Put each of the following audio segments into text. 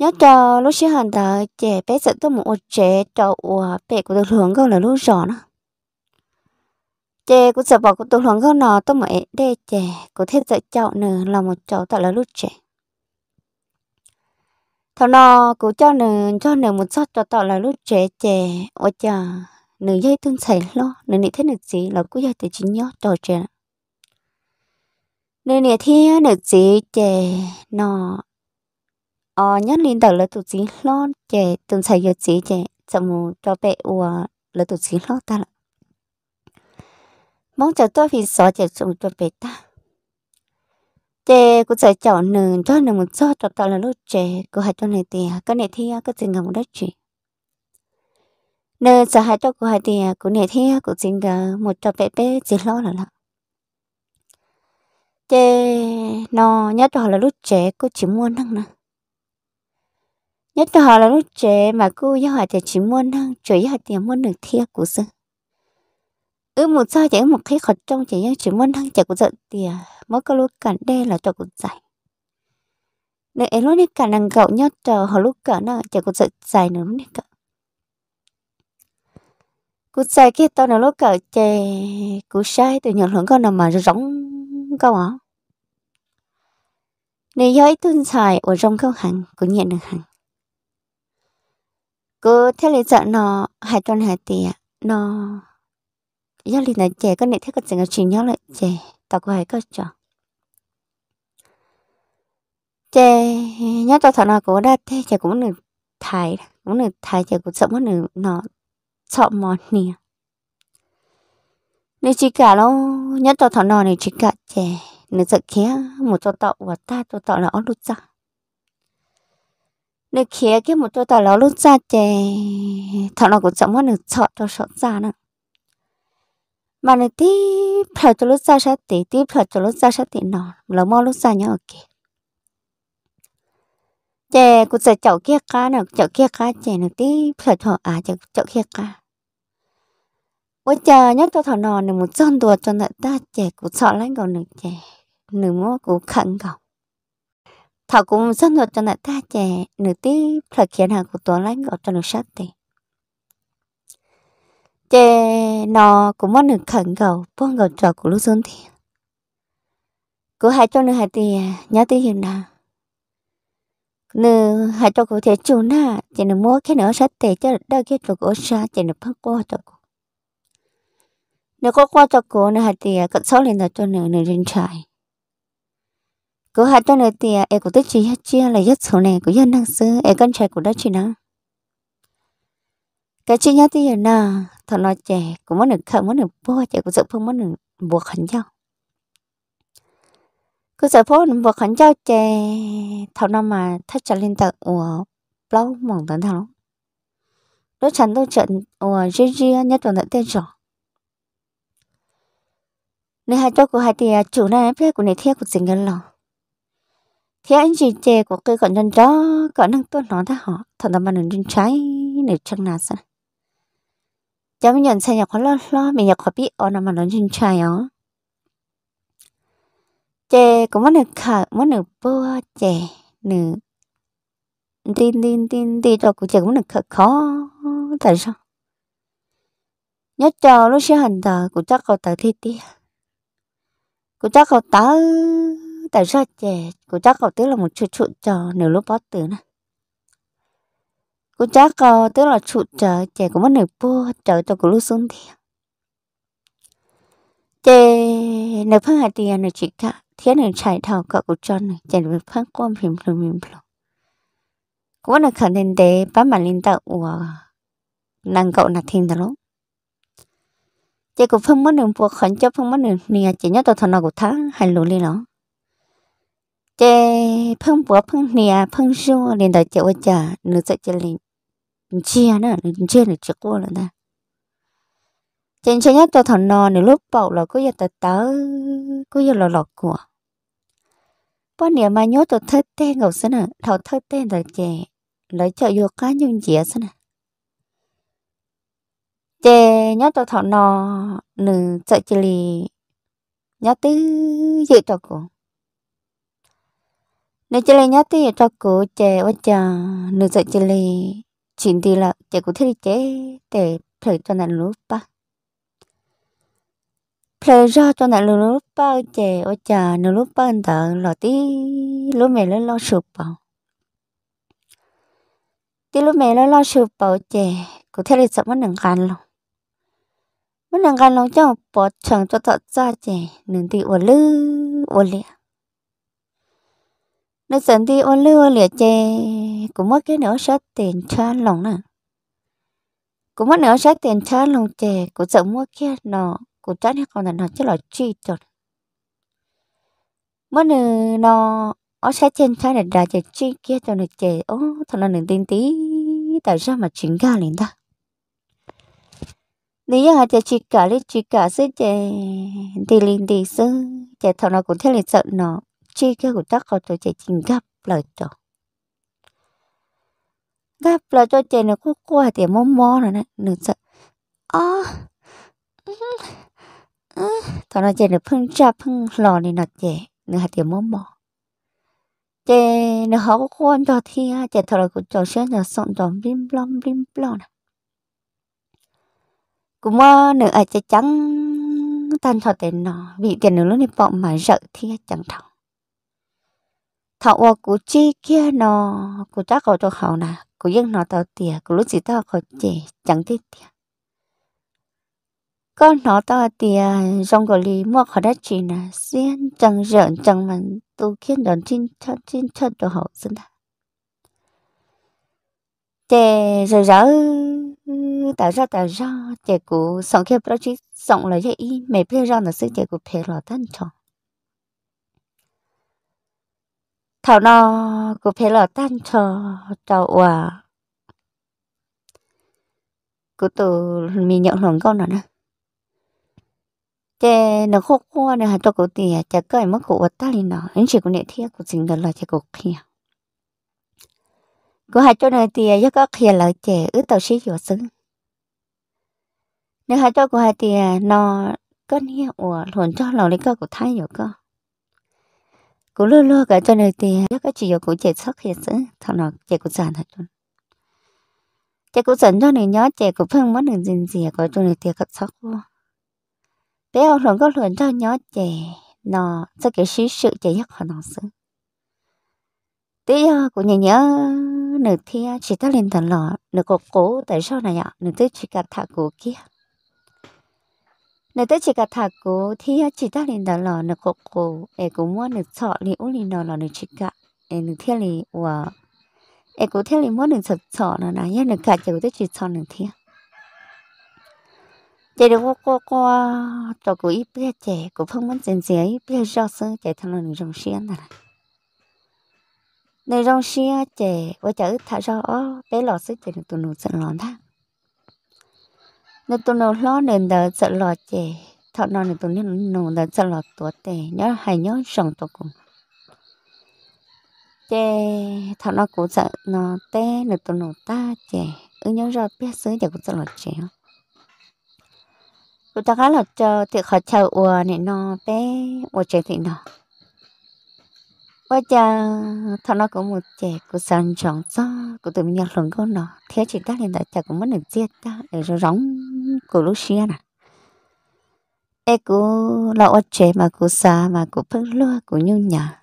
nhớ cho lúc xưa hàng đó trẻ bé sẽ tôi một trẻ trâu à, bé của tôi hưởng không là lúc rõ nó trẻ của sợ bỏ của tôi hưởng không nó tôi mới để trẻ của thể sợ cháu nữa là một cháu tại là lúc trẻ thằng nó cũng cho nửa cho nửa một sót cho tạo là lúc trẻ trẻ ôi chà nửa dây tương xảy lo nửa nị thế nửa gì là cũng dây từ chính nhớ trò trẻ nửa nị thế nửa gì trẻ nó ờ nhân linh đầu là tụi chính lo trẻ tuần sai giờ chỉ trẻ chậm mù cho bé ua là tụi chính lo ta là mong chờ tôi vì sợ trẻ chồng cho bé ta trẻ cứ sẽ chọn nương cho nương một cho cho ta là lúc trẻ cứ hai cho này thì cái này thì cái tình cảm đó chị nương sợ hai cho cứ hai thì cứ này thì cứ tình cảm một cho bé bé chỉ lo là lắm chế nó nhớ cho là lúc trẻ cứ chỉ mua năng nè nếu tôi họ là lúc trẻ mà cô giáo hỏi thì chỉ muốn năng chủ yếu thì muốn được thiệt của sư. ư một sao chỉ một khi khẩn trong chỉ nhưng chỉ muốn năng chỉ của giận thì à, mỗi cái lúc cản đe là cho của giải nên ấy lúc này cả nàng gạo nhau chờ họ lúc cả nó chỉ của giận dài nữa lúc này cả cú sai kia tao nào lúc cả chè cú sai từ nhận hưởng con nào mà rỗng câu à nên giới tuân xài ở trong câu hàng cũng nhận được hàng cứ thế lý sợ nó hai tuần hai tiền nó do lý là trẻ có nệ thế có chuyện chuyện nhau lại trẻ tao có hai có chọn trẻ nhớ tao thằng nào cũng đã thế trẻ cũng được thay cũng được thay trẻ cũng sợ mất được nó sợ mòn nè nếu chỉ cả nó nhớ tao thằng nào này chỉ cả trẻ nếu sợ kia một tao tạo và ta tao tạo là ông lút ra nếu khía cái một chỗ tao lão luôn ra chè thằng nào cũng chẳng muốn được chọn cho sợ ra nữa mà nó tí phải cho lúc ra sát tí tí phải cho lúc ra sát tí nó lão mau lúc ra nhau kì chè cũng sẽ chọn kia cá nữa chọn kia cá chè nó tí phải cho à chọn chậu kia cá ôi chờ nhất cho thằng nò này một chân đùa cho nợ ta chè cũng sợ lắm còn nữa chè nửa mua cũng khẩn gọng thảo cũng rất nhiều cho nợ ta trẻ nửa tí phải khiến hàng của tuấn lãnh gọi cho nửa sát tì trẻ nó cũng muốn được khẩn cầu buông gầu trò của lúc xuân thì cứ hai cho nửa hai tì à, nhớ tí hiện nào nửa hai cho cụ thể chủ na trẻ nửa mua cái nửa sát tì cho đỡ cái trò của sa trẻ nửa phát qua cho cụ nửa có qua cho cụ nửa hai tì cận sáu lên là cho nửa nửa lên trải cô hai tuần nữa thì à, em cũng tới chỉ hết chia là hết số này cũng dân năng sư em cần trai cũng đã chỉ nào cái chi nhá thì giờ nè thọ nó trẻ cũng muốn được khẩn muốn được bố trẻ cũng sợ phong muốn được buộc khẩn nhau cứ sợ phố nó buộc khẩn nhau trẻ thọ nào mà thắt chặt lên tận ủa lâu mỏng tận thằng đó chẳng đâu trận ủa ri ri nhất vào tận tên rồi nên hai chỗ của hai thì à, chủ này biết của này thiết của chính gần lòng thế anh chị chè của cây còn nhân đó có năng tốt nó đã họ thằng tao mà nó trên trái nửa chân nào sao cháu mình nhận xe nhà có lo lo mình nhà có biết ở nào mà nó trên trái ó chè cũng muốn được khờ muốn được bơ chè nửa tin tin tin tin cho cụ chè cũng được khờ khó tại sao nhất cho lúc sẽ hành tờ cụ chắc cậu tờ thi tia cụ chắc cậu tớ tại sao chè cô chắc cậu tức là một chút trụ trò nếu lúc bót tử nè cô chắc cậu tức là trụ trò chè cũng mất nửa bua trở cho cô lúc xuống thì chè nửa phân hạt tiền nửa chỉ cả thế nửa chạy thảo cậu cô cho này chè nửa phân quan phim phim phim phim cũng là khẳng định để bán bản linh tạo của nàng cậu là thiên đó lúc chị cũng phân mất đường buộc khẩn cho phân mất đường nè chỉ nhớ tao thằng nào của tháng hành lũ lên đó chế phong búa phong nè phong su liền đợi chế ô chả nữa sẽ chế liền chia nữa chia nữa chế qua rồi ta trên chơi nhất cho thằng nò nữa lúc bầu là cứ giờ tớ tớ cứ giờ bữa nè mà nhớ tụi thơ tên ngầu xin à thầu thơ tên rồi chế lấy chợ vô cá nhung dĩa xin à chế nhớ tụi thằng nò nữa chợ chỉ lì nhớ tứ dễ cho cô nếu chỉ là nhớ thì cho cô trẻ quá chà nữ dạy chỉ là chuyện thì là trẻ cũng thích trẻ để phải cho nàng lúc ba phải ra cho nàng lúc ba trẻ quá chà nữ lúc ba anh ta là tí lúc mẹ nó lo sụp bảo tí lúc mẹ nó lo sụp bảo trẻ cũng thích là mất nàng gan luôn, mất nàng gan luôn cho bỏ chẳng cho thật ra trẻ nàng thì ủa lư ủa liệt nó sẵn đi ô lưu lìa chê cũng mất cái nữa sát tiền cho lòng nè cũng mất nửa sát tiền cho lòng chê cũng sợ mua kia nó cũng chắc hết còn là nó chứ là chi chột mất nữa nó ở sát tiền trái để đã chê chi kia cho nó chê ô thằng nó nửa tin tí tại sao mà chính ga liền ta nếu như chê chi cả lên chi cả sẽ chê thì liền thì sư chê thằng nó cũng thế là sợ nó 즐기고 닦아도 제 진갑라죠. 갑라도 제는 꼬꼬하대 못 먹는 눈썹. 아, 음, 음, 더는 제는 풍자 풍러니 나제 너한테 못 먹. 제는 하고 꼬한다 티야 제 더라고 정신을 쏜다 빔블럼 빔블럼. cũng nữa ở chắc chắn tan thọ tiền nó vì tiền nữa lúc này bọn mà sợ thì chẳng thọ thọ ô cú chi kia nó cú chắc cậu cho khẩu nà cú dân nó tao tìa cú lúc gì tao khỏi chè chẳng tít tìa con nó tao tìa trong gò lì mua khỏi đất chỉ nà xiên chẳng rợn chẳng mặn tu khiến đòn chín chất chín chất đồ hậu dân ta chè rồi rỡ tạo ra tạo ra chè cú sống khi bro chỉ sống là dễ mẹ play ra là sự chè cú play là tan trọng thảo nó có phải là tan cho cho quả cứ từ mình nhận hưởng con nữa nè chế nó khô khô nè cho cổ tì à, chả cái mất cổ cụ ta liền nó anh chỉ có nệ thiệt à, cụ xin gần là chả cổ kia cụ hai cho này tì à, giấc có kia là chế ứ tàu xí chùa xứng, nếu hai cho cụ hai tì nó có nè ủa hồn cho lòng lấy cơ cụ thay rồi cơ cú lơ lơ cả cho nên thì các chị chuyện của chị xuất hiện sẽ thằng nào chị cũng giản hết luôn chị cũng giản cho nên nhớ chị cũng phân mất được gì gì có cho nên thì các xuất luôn bé ông luôn có luôn cho nhớ chị nó sẽ cái sự sự chị chắc họ nó sự tí ờ, của nhà nhớ nửa thia ờ, chỉ ta lên thằng lọ nửa cột cố tại sao này ạ nửa thứ chỉ cả thả cố kia nè tới chỉ cả thạc cố thì chỉ ta lên đó là nè cố cố em cũng muốn nè chọn liền u lên đó là nè chỉ cả em nè thiên liền và em cũng thiên liền muốn nè chọn chọn là nè nhé nè cả chỉ tới chỉ chọn nè thiên chỉ được qua cố cố cho cố ít biết trẻ cố không muốn chân trẻ ít biết rõ sơ trẻ thằng lần rồng xiên này này rồng xiên trẻ và chở thả rõ bé lọ sức trẻ được tụi nó giận lắm thằng nó tôi nó lo nên đỡ sợ lo chè thọ nó nên tôi nên nó đỡ sợ lo tuổi tè nhớ hay nhớ sống tôi cũng chè thọ nó cũng sợ nó tè nên tôi nó ta chè ừ nhớ rồi biết xứ giờ cũng sợ lo chè tôi ta khá là chờ thì khỏi chờ ua này nó bé ua chè thì nó bây giờ thằng nó cũng một trẻ của sàn tròn cho của tụi mình nhặt lồng con nó thế chỉ ta hiện tại chả cũng mất được giết ta để rồi róng của lúc xưa nè e cô lão ở trẻ mà cô xa mà cô phức lúa cô nhu nhà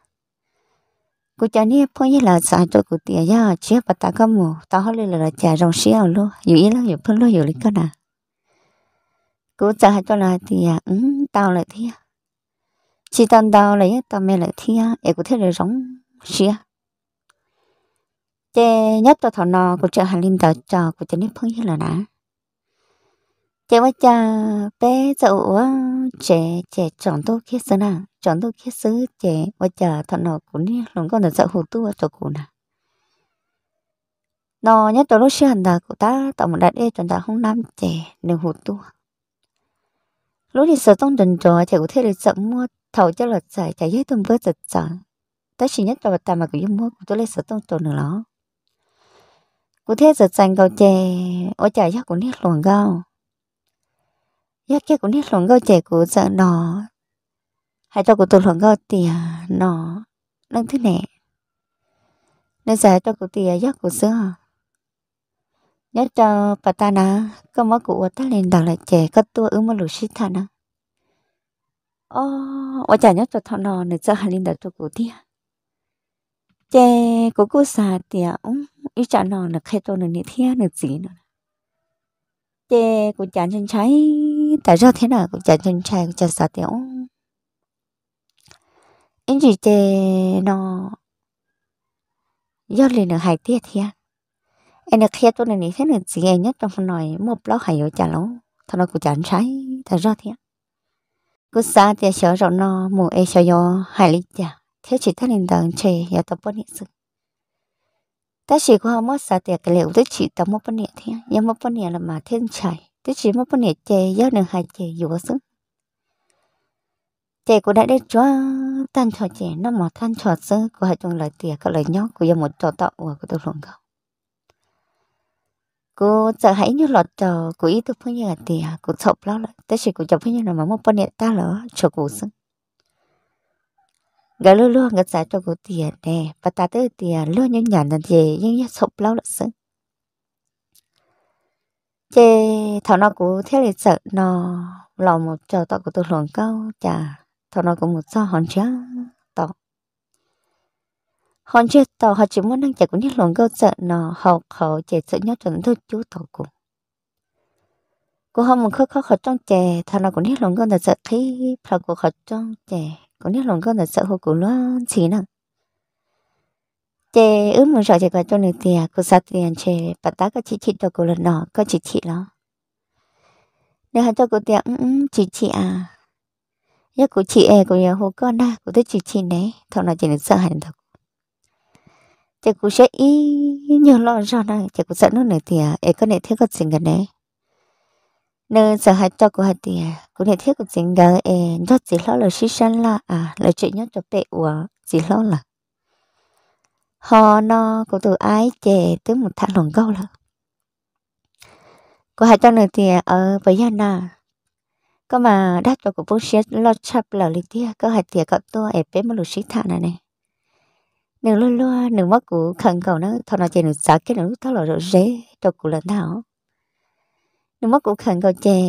cô cho nên phong như là xa cho cô tiền ra chiếc bà ta có mù tao hỏi là là chả rong xíu luôn dù ý là dù phức lúa dù lý cơ nè à. cô trả cho là tiền ừ tao lại thế chỉ tao tao lấy tao mẹ lại thế e cô thấy là rong xíu à? chế nhất tao thọ nọ cô chơi hàng linh tao cho cô cho nên phong như là nè chế quá cha bé cháu dậu chế chế chọn tôi kia xưa nè chọn tôi kia xưa chế quá cha thằng nào cũng đi lòng con là sợ hụt tu cho cụ nè nó nhớ tôi lúc xưa là của ta tạo một đại đê chọn ta không nam chế nên hụt tu lúc thì sợ tông đần trò chế của thế được sợ mua thầu cho là giải chạy dễ tông với giật sợ tới chỉ nhất là ta mà cũng mua cụ tôi lấy sợ tông trò nữa đó cụ thế giật dành cầu chè ô chả chắc cũng nét luồng gao của 一个古呢龙哥姐古 giờ nó hai tao của tôi lòng gò tìa nó nâng thứ nè nên giải cho của tìa giác của xưa nhớ cho bà ta nà có mớ của ta lên đào lại trẻ có tua ứng mà lũ xít thà nà ô ở chả nhớ cho thằng nò nữa cho hai lên đằng tôi của tìa trẻ của cô xà tìa ông ý chả nò là khai tôi nữa nhị thiên nữa gì nữa trẻ của chả chân trái tại sao thế nào cũng chả chân trai cũng chả sợ tiểu anh chỉ chê nó do liền nó hai tiết thiệt à? anh được khi tôi này thế này chị em nhất trong phần nói một lóc hay rồi chả lâu thằng nó cũng chán trái tại sao thế, à? cứ xa thì sợ à, rồi nó mù e sợ do hai lý chả thế chỉ ta nên đằng chê giờ tập bớt niệm sự ta chỉ có mất xa tiệt cái liệu tức chỉ tập một bớt niệm thiệt nhưng một bớt niệm là mà thiên trời thế chỉ mà bọn nhẹ chè do đường hai chè dùa xuống chè của đã đến chỗ tan trò chè nó mỏ tan trò sơ của hai chung lời tìa các lời nhóc của một trò tạo của tôi luôn không cô sợ hãy như lọt trò của ý tôi phải như là tìa của sập lo lại thế chỉ của chồng phải như là mà một bọn nhẹ ta lỡ cho của sưng Gần lưa lưa gần giá cho của tìa nè và ta tới tìa lưa như nhàn là gì nhưng sập lo lại sưng chứ thằng nó cũng thế là sợ nó lò một trò tọt của tôi lòn cao chả thằng nó cũng một sao hòn chá tao hòn chá tao họ chỉ muốn năng chả cũng nhất lòn cao sợ nó học họ chạy sợ nhất chuẩn thôi chú tao cũng cô không một khóc khóc khóc trong chè thằng nó cũng như lòn cao là sợ khi thằng của khóc trong chè cũng như lòn cao là sợ hồ cũng nó chỉ năng chế ướm một sợ chế quả cho nửa tiền cô sát tiền chế bắt ta có chỉ chỉ cho cô lần đó có chỉ chỉ đó nếu hắn cho cô tiền chỉ ừ, ừ, chỉ à nhớ cô chị em à, cô nhớ hồ con đã cô thích chỉ chỉ này thằng nào chỉ được sợ hành thật chế cô sẽ ý nhớ lo rõ này chế cô sợ nó nữa tiền em có này thiết có tiền gần đấy nên sợ hãi cho cô hạt tiền cô này thiết có tiền gần em nhớ chỉ lo là xí xanh là à là chuyện nhớ cho bé uả chỉ lo là ho no của từ ái chè tới một thằng lồng câu là có hai cho nữa thì ở với nhau nè, có mà đắt cho của bố sẽ lo chập là lý tia có hai tia cậu tôi ở bên một lũ sĩ thả này này nửa luôn luôn nửa mất của khẩn cầu nó thằng nào chè nửa sợ cái nửa thao là rồi dễ cho của lần thảo nửa mất của khẩn cầu chè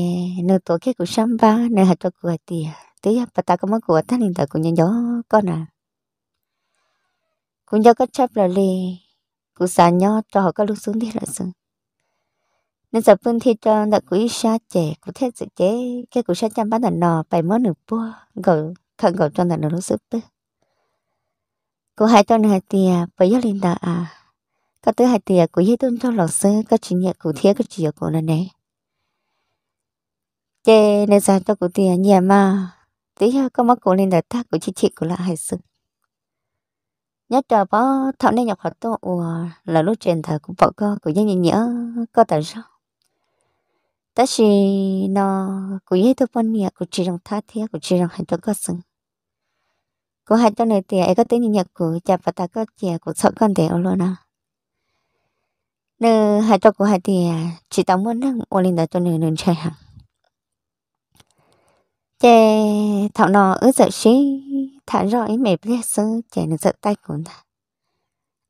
nửa tổ cái của sâm ba nửa hạt cho của tia tới và ta có mất của thằng linh tử của nhân gió con à cũng do các chấp là lì cụ xả nho cho họ các lúc xuống đi là sừng nên giờ phương thi cho đã quý xa trẻ cụ thế sự chế cái cụ xa chăm bán đàn nò bảy món nửa bua gọi thằng gọi cho đàn nửa lúc sức bơ cụ hai tuần hai tìa bởi giác lên đạo à các thứ hai tìa cụ dây tuân cho lọ sơ các chuyện nhẹ cụ thế các chuyện yếu cụ là nè chế nên ra cho cụ tìa nhà mà tí ha có mắc cụ lên đạo thác cụ chi chị cụ là hai sừng nhất là bó thọ nên nhập học tổ là lúc truyền thờ của bỏ co của dân nhớ có tại sao ta chỉ nó của giấy tôi phân nhà của chị đồng thát thế của chị đồng hành tôi có sừng của hai tôi này thì ai có tiếng nhạc của cha và ta có chè của sợ con để luôn à nơi hai tôi của hai thì chỉ tao muốn năng ôn linh đó cho nên nên chạy hàng chè thảo nó ở giờ xí thả rồi mẹ biết sơ chè nó giật tay của ta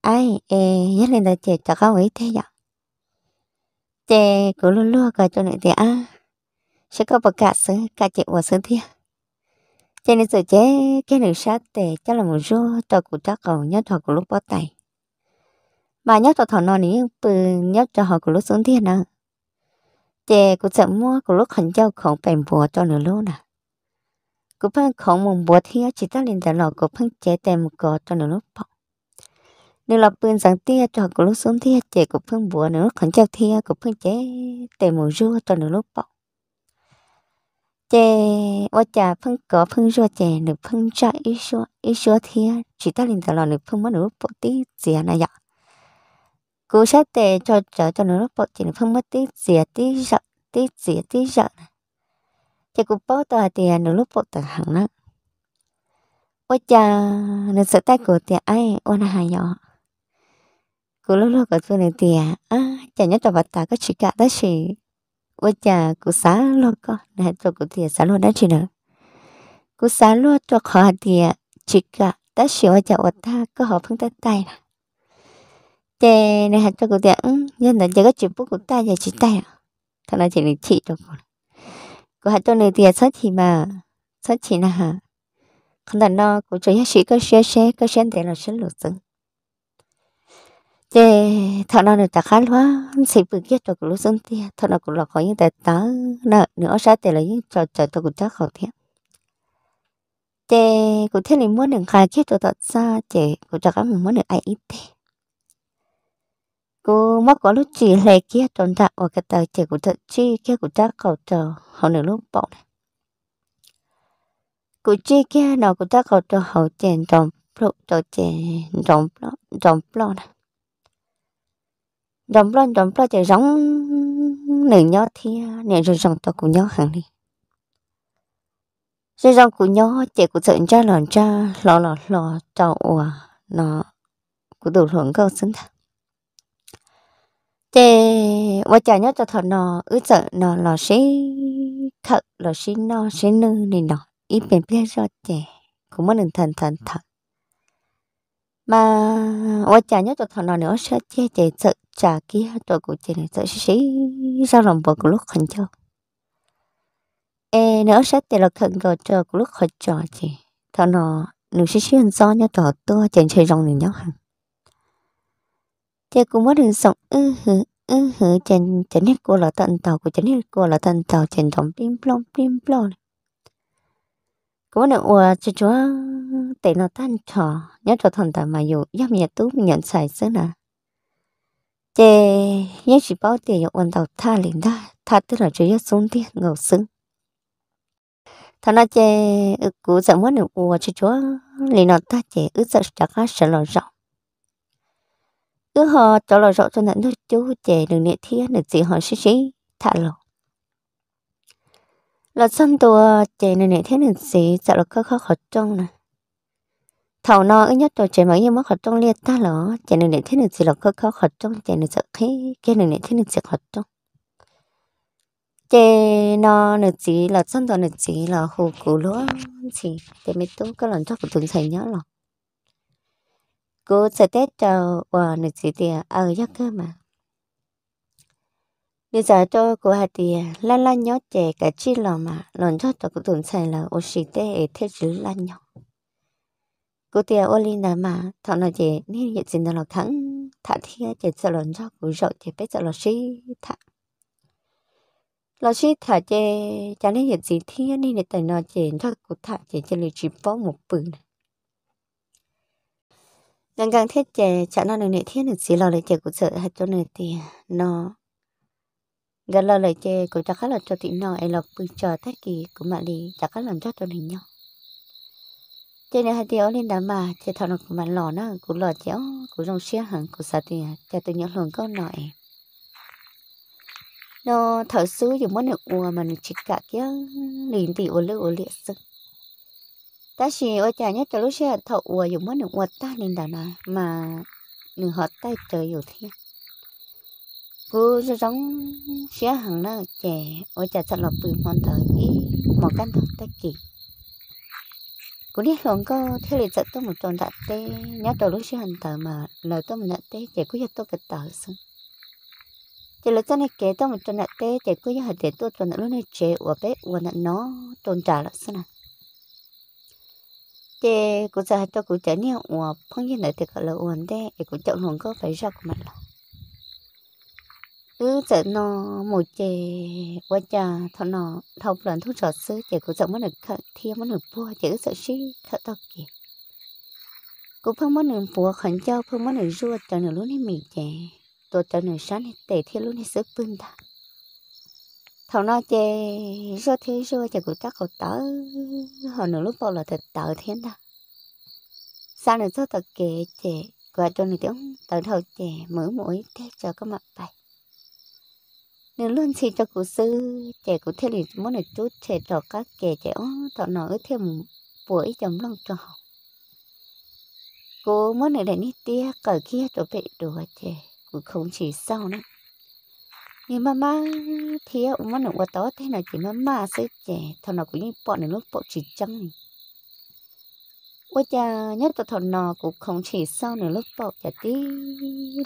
ai ê nhớ lên là chè cho các ấy thế nhở chè cứ luôn luôn gọi cho nữa thì à sẽ có bậc cả sơ cả chè của sơ thiên chè nên sợ chế cái nữ sát tè chắc là một rô tờ của chắc cầu nhớ hoặc của lúc bó tay mà nhớ cho thảo nó ní từ nhớ cho họ của lúc sơ thiên à chè cũng sợ mua của lúc hành châu không bèn bùa cho nửa luôn à cú phăng không mong bố thì chỉ ta lên đó là cú phăng chế tem một cò cho nó lúc bỏ nếu là bên sáng tia cho cú lúc xuống thì chế cú phăng bố nó lúc khẩn trao thì cú phăng chế tem một rùa cho nó lúc bỏ chế ô chà phăng cò phăng rùa chế nếu phăng cho ít số ít số thì chỉ ta lên đó nếu nửa phăng mất nửa lúc bỏ tí gì à này vậy cú sát tệ cho trở cho nó lúc bỏ chế nếu phăng mất tí gì tí sợ tí gì tí sợ này chả cũng bó tòa thì nó lúc bộ tờ hẳn đó ôi cha nó sợ tay của thì ai ôn hà nhỏ cú lúc lúc của tôi này thì à chả nhớ tòa vật ta có chỉ cả đó chỉ ôi cha cú xá luôn con này tôi của thì xá luôn đó chỉ nữa cú xá luôn tôi khó thì chỉ cả đó chỉ ôi cha ôi ta có họ phương tay tay nè chè này hạt cho cụ tiện nhân là giờ có chụp bút của ta giờ chỉ tay à thằng này chỉ là chị đâu còn và hạt tôi thì rất thì mà rất chỉ là hả không thể nó cũng chỉ hết sĩ có xe xe có xe để là xe lụt từng thế thọ nó được ta khá quá sẽ bự kết được lúc dân tia thọ nó cũng là có những tài tá nợ nữa sẽ để là những trò trò tôi cũng chắc khỏi thiệt thế cũng thế là muốn được khai kết tôi thật xa, thế cũng chắc là mình muốn được ai ít thế cô mất có lúc chỉ lệ kia tồn tại ở cái tờ chỉ của thật chi kia của ta cầu tờ hậu nửa lúc bỏ này của chi kia nó của ta cầu tờ hậu tiền đồng lộ tờ tiền đồng lộ đồng lộ này đồng lộ đồng lộ chỉ giống nền nhau thì nền rồi dòng tờ của nhau hàng đi rồi dòng của nhau chỉ của thật cha lòn cha lò lò lò tàu ủa nó của đủ hưởng cơ sinh thật chế và chồng nhớ cho thọ nó ứ sợ nó là sẽ thật là sẽ nó sẽ nư này nó ý bên biết cho chế cũng muốn đừng thần thần thật mà và chồng nhớ cho thọ nó nữa sẽ chế chế sợ trả kia tôi cũng chế sợ sẽ sao lòng vợ của lúc khẩn cho ê nữa sẽ chế là khẩn rồi cho của lúc khẩn cho chị thọ nó nữ sẽ xuyên do nhớ thọ tôi chèn chơi rong này nhớ hàng cũng sống ư ư hử hử hết 제꿈머리는 성 으흐 으흐 젠 젠했고 러던 떠고 젠했고 러던 떠 젠정 빔플롱 빔플롱 cũng ủa chú chúa tệ nó tan trò nhớ cho thần ta mà dù giam nhà tú mình nhận xài xứ nè chê nhớ chỉ bao tiền cho quần đầu tha liền đó tha tức là chú nhớ xuống tiền ngầu xứng thằng nó chê cũng sợ muốn ủa chú chúa liền nó ta chê ước sợ chắc sẽ lo rộng cứ họ cho là rõ cho nên nó chú chè đừng nè thiết nè chỉ họ xí xí thả lộ là sân tua chè nè nè thiết nè xí sợ là khó khó khó trong nè thầu nó ít nhất rồi chè mấy như mất khó trong liệt ta lỏ chè nè nè thiết nè xí là khó khó khó trong chè nè sợ khí cái nè nè thiết nè xí khó trong chè nó nè xí là sân tua nè xí là hồ củ lúa xí để mấy tú cái lần chắc phải tưởng thầy nhớ lòng cô sẽ tết cho và ờ, nực sĩ tiền ở ờ, giấc cơ mà bây giờ cho cô hà tiền la la nhớ trẻ cả chi lò mà lần cho cho cô tuần sai là ô sĩ tê ở thế giới la nhớ cô tiền ô linh đã mà thọ nó chị nên hiện sinh là khẳng thả thiên trẻ sợ lần cho cô rậu trẻ biết sợ là sĩ thả là sĩ thả trẻ cho nên hiện gì thiên nên để tại nó trẻ cho cô thả trẻ cho lì chỉ bó một bự này nhân gần thiết chế chả nó này thiết được chỉ lo lấy chế của sợ hết cho này thì nó gần lo lấy chế của chắc là cho tụi nó ấy lọc bự chờ tất kỳ của mà đi chắc làm cho cho nên nhau chế này hai tiêu lên đám mà chế thọ nó của mà lò nó của lò chéo của rong xe hàng của sạt thì cho tụi nhau luôn có nội nó thở xứ dùng món nước uống mà chỉ cả kia liền thì ổn lửa ổn liệt sức ta chỉ ở nhà nhất từ lúc xe thậu ủa dùng mất được uất ta nên đào nào mà nửa hót tay trời dù thiên cứ giống xe hàng nó trẻ ở nhà thật là bự mòn thở ý một căn thọ tay kỳ cũng đi hưởng có thế là sợ tôi một tròn đặt tê nhớ từ lúc xe hàng thở mà lời tôi một đặt tê trẻ cứ giật tôi cái tờ xong chỉ là chân này kể tôi một tròn đặt tê trẻ cứ giật để tôi tròn đặt lúc này trẻ ở bé ở nó tròn trả lại xong nào thế cụ già cho cụ trẻ nè ủa phong như này thì gọi là ổn đấy để cụ chọn luôn có phải ra của mình là cứ sợ nó một chè qua trà thọ nó thọc lần thuốc sọt sứ chè cụ sợ mất được khẩn thiêu mất được bùa chè cứ sợ xí khẩn to kì cụ phong mất được bùa khẩn cho phong mất được ruột cho nửa lúc này mì chè tôi cho nửa sáng này tệ thiêu lúc này sứ bưng ta thằng nó chê rô thế rô chả của các cậu tớ hồi nửa lúc bao là thật tớ thế ta sao nữa cho thật kệ chè và cho nửa tiếng tớ đầu chè mở mũi thế cho có mặt bài nếu luôn xin cho cụ sư chè cụ thế thì muốn là chút chè cho các kệ chè ó thằng nó thêm buổi chấm lòng cho học cô muốn này để đi tia cởi kia cho bị đồ chè cũng không chỉ sau nữa nhưng mà má thì ông má nó quá to thế này chỉ má má sẽ trẻ thằng nào cũng như bọn này lúc bọn chỉ chăng này quá cha nhất là thằng nào cũng không chỉ sau nữa lúc bọn chả tí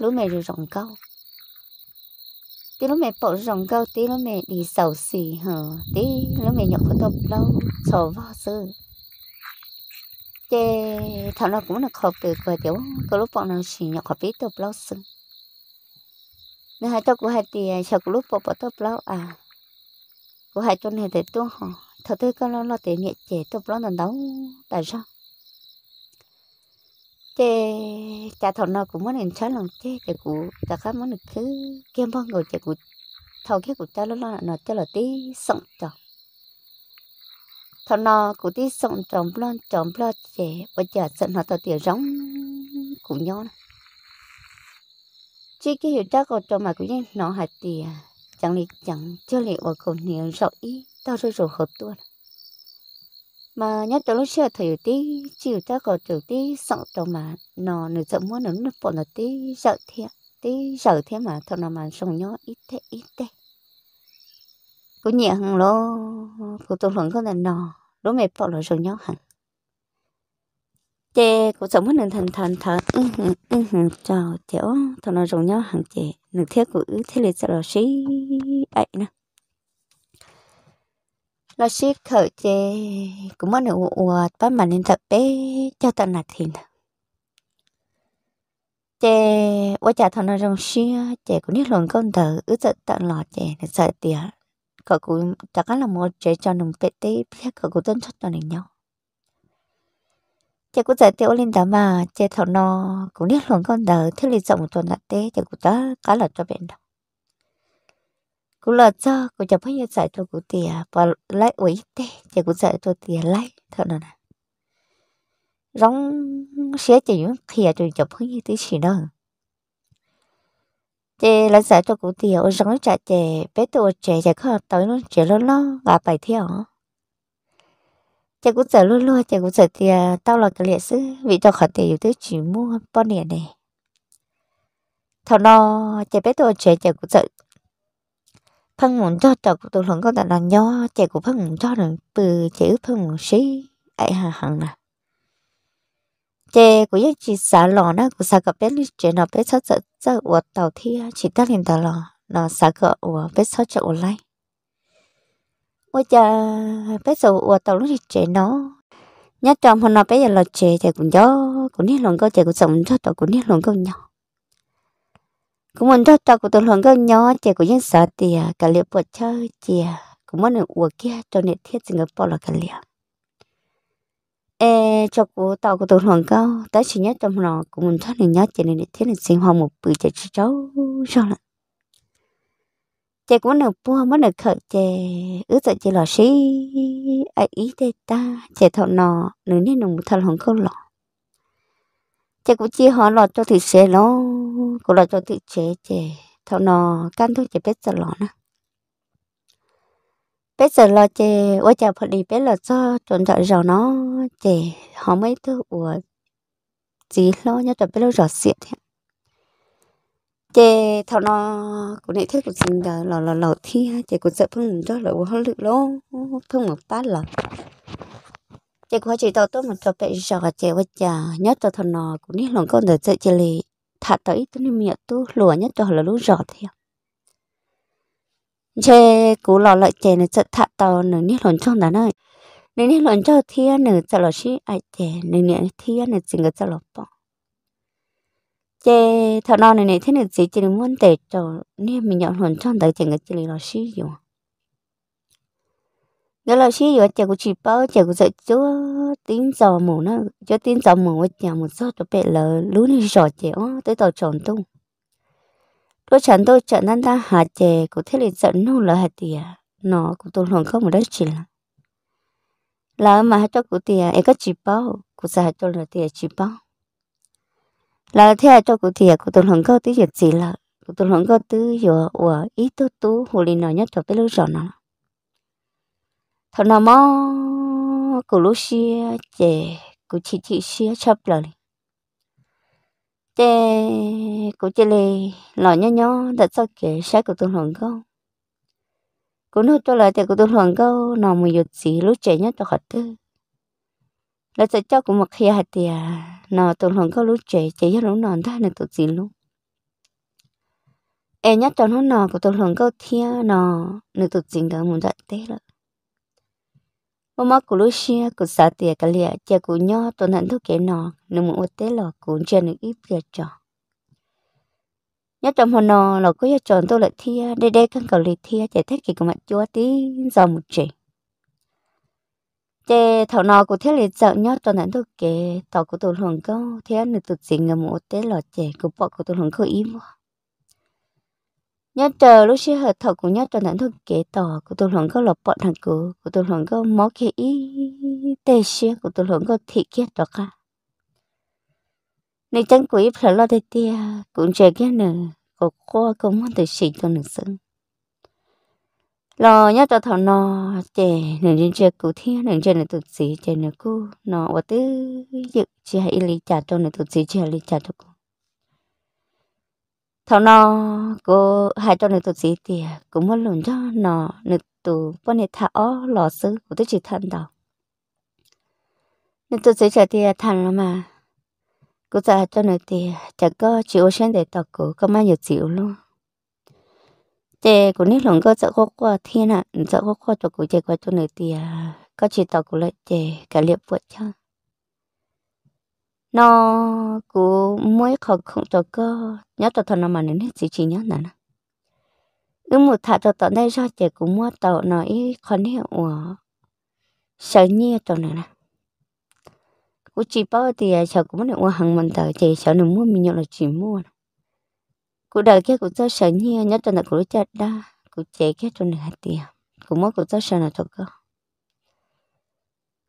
lúc mẹ rồi rộng câu tí lúc mẹ bọn rộng câu tí lúc mẹ đi sầu xì hờ tí lúc mẹ nhậu có tập lâu sầu vò sư chê thằng nào cũng là khó từ quá tiểu có lúc bọn nào chỉ nhậu có biết tập lâu sưng nếu hai tao của hai thì sạc lúc bỏ bỏ tóc lâu à của hai tuần này thì tuôn họ thật tôi có lo lo tiền nhẹ trẻ tóc lâu lần đóng tại sao thế cha thằng nó cũng muốn nên sáng lòng thế thì cụ ta khác muốn được cứ kiếm bông người thì cụ thầu cái cụ ta lo lo nó cho là tí sống tròn thằng nó cụ tí sống tròn blon tròn blon trẻ bây giờ sợ nó tao tiền giống cụ nhau này chỉ cái hiểu chắc ở trong mà cũng như nó hạt tiền à, chẳng lẽ chẳng cho lẽ ở cầu nhiều rõ ý tao rồi rồi hợp tuôn mà nhất tới lúc xưa thời tí chiều ta có chiều tí sợ cho mà nó nửa sợ muốn nửa nửa bọn là tí sợ thế tí sợ thế mà thôi nó mà sống nhớ ít thế ít thế cũng nhẹ hơn lo phụ tôi luận có là nó đối mẹ bọn là rồi nhớ hẳn chê cuộc sống mình thành thành thật ừ hừ ừ hừ chào chéo thằng nào rồng nhau hàng chè nửa thiết của thế sẽ là sĩ ấy nè là sĩ khởi chè cũng mất nửa ua bắt mà nên thật bé cho tận nạt thì thìn chè qua chả thằng nào rồng sĩ chè cũng biết lòng công tử ứ tận tận lọ chè để sợ tiền cậu cũng chắc là một chè cho nồng bé tế biết cậu cũng tân xuất cho nên nhau chị cũng giờ tiêu lên đó mà chị thọ nó cũng biết luôn con đỡ thứ lý rộng tuần là tế chị cũng đó cá là cho bên đó cũng là cho cũng chẳng phải như giải cho cũng tiền và lấy ủy tế chị cũng giải cho tiền lấy thọ nó nè rong xé chị những khía rồi chẳng phải như thế chỉ nữa chị lấy giải cho cũng tiền rong trả chị bé tuổi trẻ chị không tới luôn trẻ lo nó và bài theo chị cũng sợ luôn luôn chị cũng sợ thì à, tao là cái liệt sư vì tao khỏi tiền tới chỉ mua bao nhiêu này thằng nó chị biết tôi chơi chị cũng sợ phân muốn cho chồng cũng tụi lớn con tao là nhỏ chả cũng phân muốn cho rồi bự chả phân muốn xí ấy hà hằng à chè của những chị xã lò nó của xã gặp bé chuyện nó bé sao sợ sợ của tàu thi chỉ ta liền tàu lò nó xã gặp của bé sao chợ online ôi cha bé sầu ủa tàu lúc trẻ nó nhá trong hôm nào bé giờ là trẻ trẻ cũng gió cũng đi lòng câu trẻ cũng sống cho tàu cũng đi lòng câu nhỏ cũng muốn cho tàu của tàu lòng câu nhỏ trẻ cũng dân sợ tìa cả liệu bột chơi cũng muốn được ủa cho nên thiết Singapore là cả liệu ê cho cô tàu của tàu lòng câu tới chỉ nhá trong nó cũng muốn cho nên nhá trẻ nên thiết là sinh hoa một bữa trẻ cháu sao chè cũng nửa bua mới nửa khởi chè, ứ sợ chè lò xí ấy ý tê ta chè thọ nò, nửa nên nùng thật hồng khâu lọ chè cũng chia họ lọt cho thịt xe nó cũng lọt cho thịt chè chè thọ nò, can thôi chè bết sợ lọ nè bết giờ lo chè ôi chè phật đi bết là cho chuẩn chọn rồi nó chè họ mấy thứ của gì lo nhau chuẩn bé lo rõ xịt thế chè thọ nó cũng này thức cũng giờ lò lò lò thi ha chè cũng sợ phương mình cho lò quá lực lố phương một tát lò chè cũng chỉ tao tôi một cho bé sợ cả chè quá chà nhớ tao thọ nó cũng này lòng con đời sợ chè lì thả tới ít tôi miệng tu lùa nhất cho là lú rõ theo chè cũng lò lại chè này sợ thả tao nửa nít lòng trong đó nơi nửa nít lòng cho thiên nửa sợ lò xí ai chè nửa nít thiên nửa chừng cái sợ lò bỏ chế thọ non này này thế này chỉ chỉ muốn để cho nên mình nhận hồn trong tới chỉ cái chỉ là xí rồi đó là xí rồi chỉ có chỉ bao chỉ có sợ chúa tiếng giò mù nó chúa tiếng giò mù ở nhà một số cho bé là lú đi giò chéo tới tàu chọn tung tôi chọn tôi chọn nên ta hạ chè có thế là sợ nó là hạt tìa nó cũng tôi luôn không một đất chỉ là là mà cho cụ tìa ấy có chỉ bao cụ sợ cho là tìa chỉ bao là thế cho cụ thiệt cụ tôi hưởng câu tứ dệt gì là cụ tôi hưởng câu tứ vừa của ít tu tú hồ linh nói nhất cho tới lúc rồi nó thằng nào mà cụ lúc xưa chè cụ chỉ chỉ xưa chấp lời chè cụ chỉ lì lò nhó nhó đặt sau kể sai cụ tôi hưởng câu cụ nói cho lại thì cụ tôi hưởng câu nào mà dệt gì lúc trẻ nhất cho khát tư là sẽ cho cũng mặc khi hạt thì à, nó tụi lòng có lũ trẻ trẻ cho lũ nòn ta này tụi gì luôn em nhắc cho nó nò à, của tụi lòng có thiên nò này tụi gì đó muốn đặt tết rồi mà mà của lúc xe của xã tiệt cái lẹ chè của nho tụi hắn thuốc kẻ nò nếu muốn tết là cũng chơi được ít việc cho nhất trong hồn nó là có cho chọn tôi lại thia đây đây căn cầu lì thia chạy thích kỳ của mặt chúa tí dòng một chuyện thế thầu nọ cũng thế là sợ nhớ cho nên tôi kể thầu của tôi hồng có thế là tôi chỉ ngầm một tế lọ trẻ của bọn của tôi hồng có ý mà nhớ chờ lúc xưa hợp thầu của nhớ cho nên tôi kể tỏ của tôi hồng có lọ bọn thằng của của tôi hồng có mó kia ý tê xưa của tôi hồng có thị kia đó cả nên chân của ít phải lo thế tia cũng chơi cái nữa của cô cũng muốn tự xịt cho nữ sinh lo nhớ cho thằng nó trẻ nửa đến chè cụ thiên nửa chè nửa tụt xí chè nửa cu nó và tứ dự chỉ hãy lý trả cho này tụt xí chỉ hãy lý trả cho cô thằng nó cô hai cho này tụt xí thì cũng muốn lùn cho nó nửa tụ bọn này thả ó lò sư của tôi chỉ thân đâu nửa tụt xí chè thì thằng là mà cô sợ cho này thì chả có chịu xem để tao cô có mang nhiều chịu luôn chế của nước lòng có sợ khó qua thiên hạ sợ khó qua cho cụ chế qua cho nơi tiề có chỉ tàu của lại chế cả liệu vượt cho nó cũng mới khó không cho cơ nhớ cho thằng nó mà nên chỉ chỉ nhớ nè ư một thả cho tàu đây cho chế cũng mua tàu nó ít khó nè ủa à. sợ nhia cho à, nè nè của chị bao tiền sợ cũng muốn ủa hàng mình tàu chế sợ nó mua mình nhớ là chỉ mua cụ đời kia cụ cho sợ như nhiều nhất là cụ chết đa cụ chế kia cho nửa tiền cụ mua cụ cho sợ là thật cơ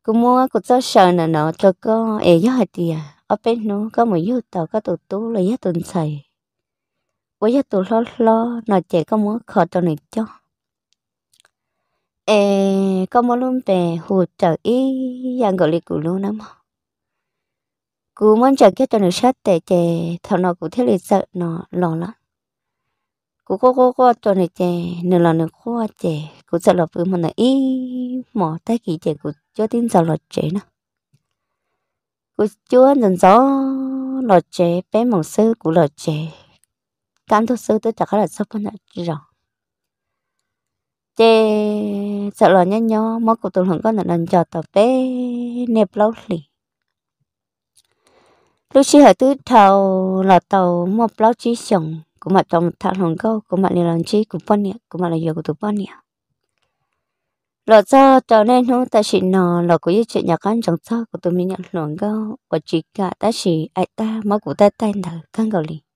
cụ mua cụ cho sợ là nó thật cơ ấy do hạt tiền ở bên nó có một yêu tàu có tụ tú là giá tuần xài với giá tụ lo lo nó chế có mua khó cho này cho ê có mua luôn về hồ trợ ý dạng gọi lý cụ luôn lắm không cú muốn chờ cái cho nó sát để chè thằng nào cũng thấy là sợ nó lo lắm cú cô cô cô cho này chè nửa là nửa qua chè cú sợ là bữa mà nó ý mỏ tay kỳ chè cú cho tin sợ là chè nó cú chúa dần gió là chè bé mỏng sư cú là chè cán thuốc sư tôi chắc là sắp nó rồi chè sợ là nhá nhó mất của tôi không có là lần cho tao bé nẹp lâu liền lúc chỉ hỏi tứ thầu là tàu mua bao chí sống của mặt tàu thằng hồng câu của mặt liền làm chí của bọn nè của mặt là giờ của tụi bọn nè lọ cho trở nên nó ta chỉ nọ lọ của những chuyện nhà ăn chẳng sao của tụi mình nhận luận câu của chỉ cả ta chỉ ai ta mà của ta tay là căng gầu liền